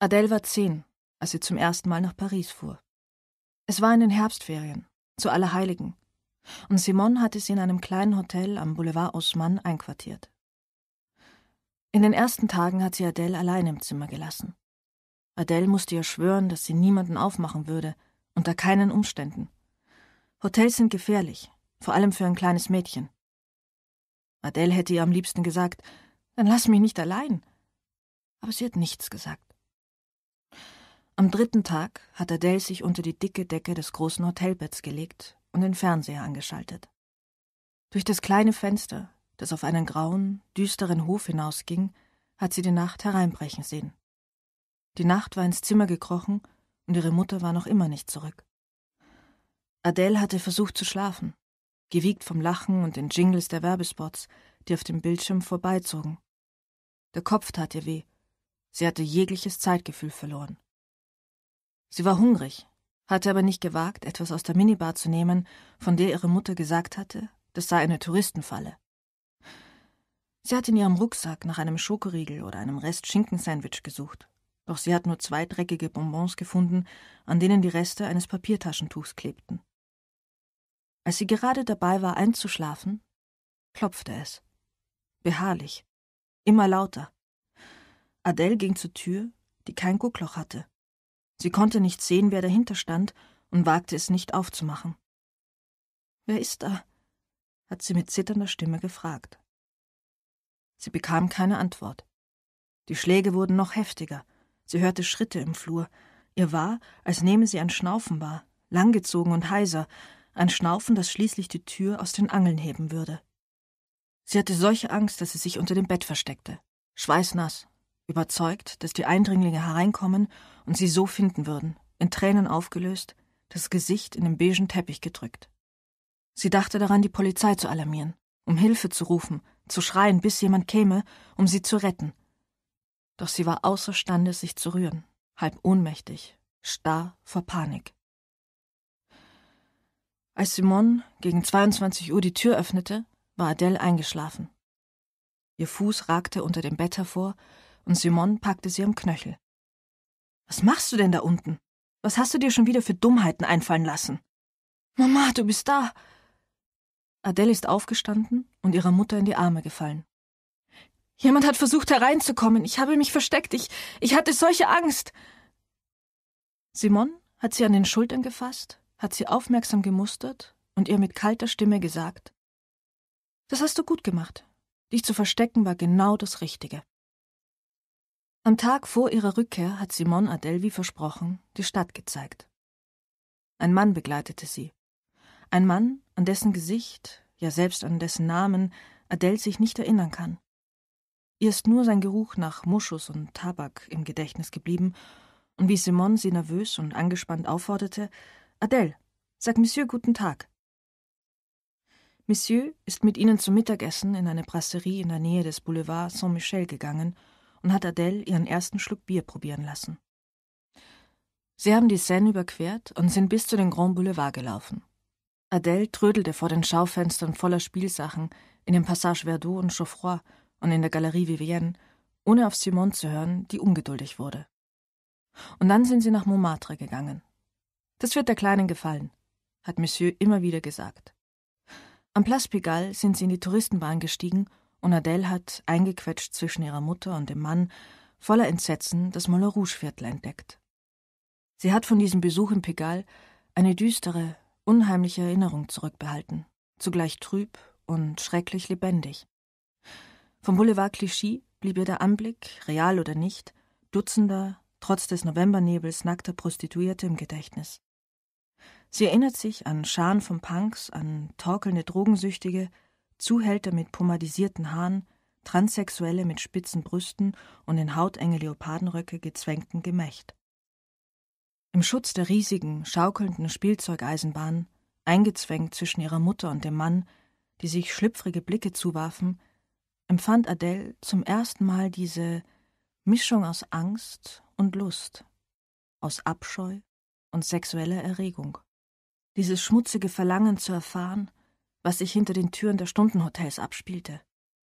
Adele war zehn, als sie zum ersten Mal nach Paris fuhr. Es war in den Herbstferien, zu Allerheiligen, und Simon hatte sie in einem kleinen Hotel am Boulevard Haussmann einquartiert. In den ersten Tagen hat sie Adele allein im Zimmer gelassen. Adele musste ihr schwören, dass sie niemanden aufmachen würde, unter keinen Umständen. Hotels sind gefährlich, vor allem für ein kleines Mädchen. Adele hätte ihr am liebsten gesagt, dann lass mich nicht allein. Aber sie hat nichts gesagt. Am dritten Tag hat Adele sich unter die dicke Decke des großen Hotelbetts gelegt und den Fernseher angeschaltet. Durch das kleine Fenster, das auf einen grauen, düsteren Hof hinausging, hat sie die Nacht hereinbrechen sehen. Die Nacht war ins Zimmer gekrochen und ihre Mutter war noch immer nicht zurück. Adele hatte versucht zu schlafen, gewiegt vom Lachen und den Jingles der Werbespots, die auf dem Bildschirm vorbeizogen. Der Kopf tat ihr weh. Sie hatte jegliches Zeitgefühl verloren. Sie war hungrig, hatte aber nicht gewagt, etwas aus der Minibar zu nehmen, von der ihre Mutter gesagt hatte, das sei eine Touristenfalle. Sie hat in ihrem Rucksack nach einem Schokoriegel oder einem Rest Schinkensandwich gesucht, doch sie hat nur zwei dreckige Bonbons gefunden, an denen die Reste eines Papiertaschentuchs klebten. Als sie gerade dabei war, einzuschlafen, klopfte es. Beharrlich, immer lauter. Adele ging zur Tür, die kein Guckloch hatte. Sie konnte nicht sehen, wer dahinter stand, und wagte es nicht aufzumachen. Wer ist da? hat sie mit zitternder Stimme gefragt. Sie bekam keine Antwort. Die Schläge wurden noch heftiger, sie hörte Schritte im Flur, ihr war, als nehme sie ein Schnaufen wahr, langgezogen und heiser, ein Schnaufen, das schließlich die Tür aus den Angeln heben würde. Sie hatte solche Angst, dass sie sich unter dem Bett versteckte, schweißnass überzeugt, dass die Eindringlinge hereinkommen und sie so finden würden, in Tränen aufgelöst, das Gesicht in den beigen Teppich gedrückt. Sie dachte daran, die Polizei zu alarmieren, um Hilfe zu rufen, zu schreien, bis jemand käme, um sie zu retten. Doch sie war außerstande, sich zu rühren, halb ohnmächtig, starr vor Panik. Als Simone gegen 22 Uhr die Tür öffnete, war Adele eingeschlafen. Ihr Fuß ragte unter dem Bett hervor, und Simon packte sie am Knöchel. Was machst du denn da unten? Was hast du dir schon wieder für Dummheiten einfallen lassen? Mama, du bist da. Adele ist aufgestanden und ihrer Mutter in die Arme gefallen. Jemand hat versucht hereinzukommen. Ich habe mich versteckt. Ich, ich hatte solche Angst. Simon hat sie an den Schultern gefasst, hat sie aufmerksam gemustert und ihr mit kalter Stimme gesagt: Das hast du gut gemacht. Dich zu verstecken war genau das Richtige. Am Tag vor ihrer Rückkehr hat Simon Adele wie versprochen die Stadt gezeigt. Ein Mann begleitete sie. Ein Mann, an dessen Gesicht, ja selbst an dessen Namen Adele sich nicht erinnern kann. Ihr ist nur sein Geruch nach Muschus und Tabak im Gedächtnis geblieben, und wie Simon sie nervös und angespannt aufforderte, Adele, sag Monsieur guten Tag. Monsieur ist mit ihnen zum Mittagessen in eine Brasserie in der Nähe des Boulevard Saint-Michel gegangen und hat Adele ihren ersten Schluck Bier probieren lassen. Sie haben die Seine überquert und sind bis zu den Grand Boulevard gelaufen. Adele trödelte vor den Schaufenstern voller Spielsachen in dem Passage Verdot und Geoffroy und in der Galerie Vivienne, ohne auf Simone zu hören, die ungeduldig wurde. Und dann sind sie nach Montmartre gegangen. Das wird der Kleinen gefallen, hat Monsieur immer wieder gesagt. Am Place Pigalle sind sie in die Touristenbahn gestiegen und Adele hat, eingequetscht zwischen ihrer Mutter und dem Mann, voller Entsetzen das Moulin Rouge-Viertel entdeckt. Sie hat von diesem Besuch in Pigalle eine düstere, unheimliche Erinnerung zurückbehalten, zugleich trüb und schrecklich lebendig. Vom Boulevard Clichy blieb ihr der Anblick, real oder nicht, dutzender, trotz des Novembernebels nackter Prostituierte im Gedächtnis. Sie erinnert sich an Scharen von Punks, an torkelnde Drogensüchtige, Zuhälter mit pomadisierten Haaren, Transsexuelle mit spitzen Brüsten und in hautenge Leopardenröcke gezwängten Gemächt. Im Schutz der riesigen, schaukelnden Spielzeugeisenbahn, eingezwängt zwischen ihrer Mutter und dem Mann, die sich schlüpfrige Blicke zuwarfen, empfand Adele zum ersten Mal diese Mischung aus Angst und Lust, aus Abscheu und sexueller Erregung. Dieses schmutzige Verlangen zu erfahren, was sich hinter den Türen der Stundenhotels abspielte,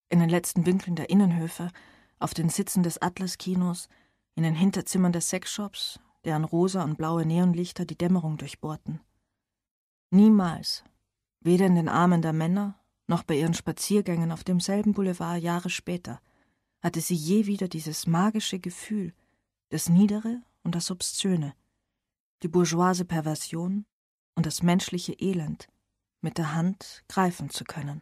in den letzten Winkeln der Innenhöfe, auf den Sitzen des Atlas-Kinos, in den Hinterzimmern der Sexshops, deren rosa und blaue Neonlichter die Dämmerung durchbohrten. Niemals, weder in den Armen der Männer noch bei ihren Spaziergängen auf demselben Boulevard Jahre später, hatte sie je wieder dieses magische Gefühl, das Niedere und das Obszöne, die bourgeoise Perversion und das menschliche Elend, mit der Hand greifen zu können.